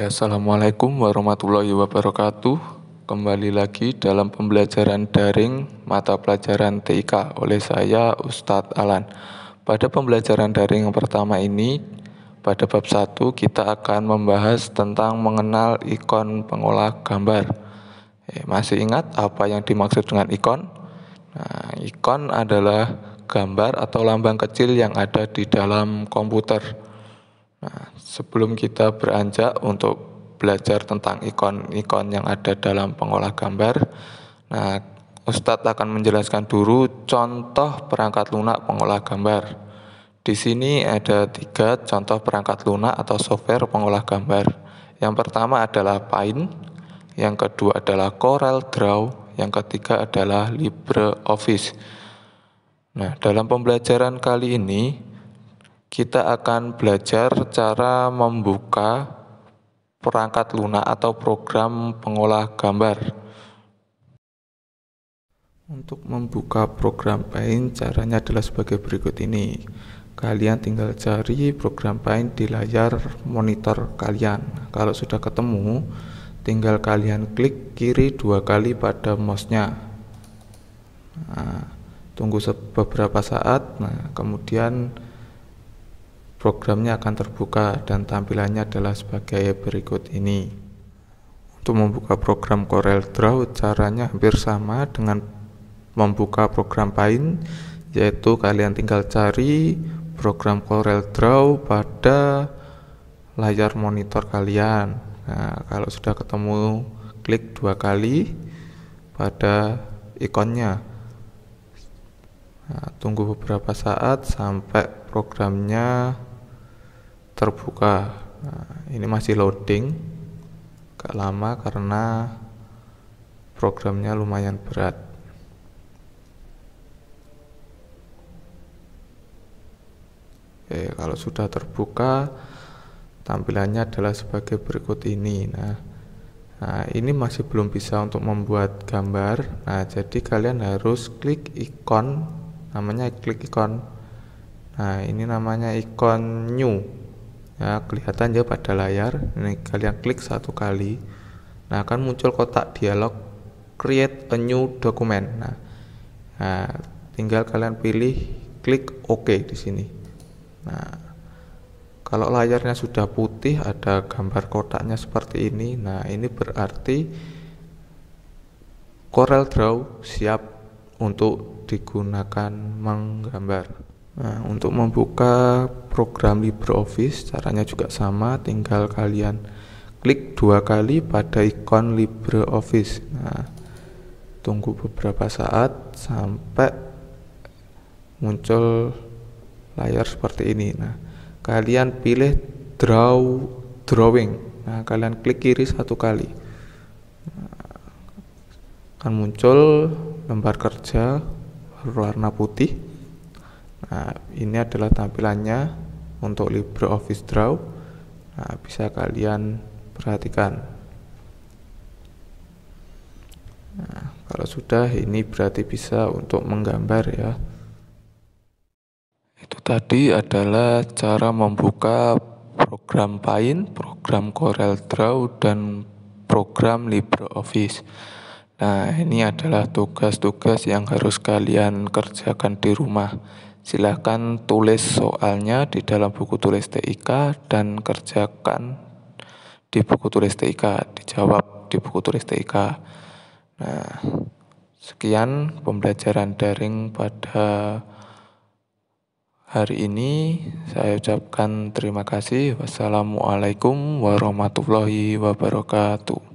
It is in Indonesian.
Ya, Assalamualaikum warahmatullahi wabarakatuh. Kembali lagi dalam pembelajaran daring mata pelajaran TIK oleh saya Ustadz Alan. Pada pembelajaran daring yang pertama ini, pada bab 1 kita akan membahas tentang mengenal ikon pengolah gambar. Eh, masih ingat apa yang dimaksud dengan ikon? Nah, ikon adalah gambar atau lambang kecil yang ada di dalam komputer Nah, sebelum kita beranjak untuk belajar tentang ikon-ikon yang ada dalam pengolah gambar, nah Ustadz akan menjelaskan dulu contoh perangkat lunak pengolah gambar. Di sini ada tiga contoh perangkat lunak atau software pengolah gambar. Yang pertama adalah Paint, yang kedua adalah Corel Draw, yang ketiga adalah LibreOffice. Nah, dalam pembelajaran kali ini, kita akan belajar cara membuka perangkat lunak atau program pengolah gambar. Untuk membuka program Paint, caranya adalah sebagai berikut ini. Kalian tinggal cari program Paint di layar monitor kalian. Kalau sudah ketemu, tinggal kalian klik kiri dua kali pada mouse-nya. Nah, tunggu beberapa saat, nah, kemudian Programnya akan terbuka dan tampilannya adalah sebagai berikut ini. Untuk membuka program Corel Draw caranya hampir sama dengan membuka program Paint yaitu kalian tinggal cari program Corel Draw pada layar monitor kalian. Nah, kalau sudah ketemu klik dua kali pada ikonnya. Nah, tunggu beberapa saat sampai programnya terbuka nah, ini masih loading gak lama karena programnya lumayan berat Oke, kalau sudah terbuka tampilannya adalah sebagai berikut ini nah Nah, ini masih belum bisa untuk membuat gambar. Nah, jadi kalian harus klik ikon namanya klik ikon. Nah, ini namanya ikon new ya kelihatan ya pada layar ini kalian klik satu kali nah akan muncul kotak dialog create a new document nah, nah tinggal kalian pilih klik OK di sini nah kalau layarnya sudah putih ada gambar kotaknya seperti ini nah ini berarti Corel Draw siap untuk digunakan menggambar Nah, untuk membuka program LibreOffice caranya juga sama, tinggal kalian klik dua kali pada ikon LibreOffice. Nah, tunggu beberapa saat sampai muncul layar seperti ini. Nah, kalian pilih draw drawing. Nah, kalian klik kiri satu kali. Nah, akan muncul lembar kerja berwarna putih Nah, ini adalah tampilannya untuk LibreOffice Draw. Nah, bisa kalian perhatikan. Nah, kalau sudah ini berarti bisa untuk menggambar ya. Itu tadi adalah cara membuka program Paint, program Corel Draw dan program LibreOffice. Nah, ini adalah tugas-tugas yang harus kalian kerjakan di rumah. Silahkan tulis soalnya di dalam buku tulis TIK dan kerjakan di buku tulis TIK, dijawab di buku tulis TIK. Nah, sekian pembelajaran daring pada hari ini. Saya ucapkan terima kasih. Wassalamualaikum warahmatullahi wabarakatuh.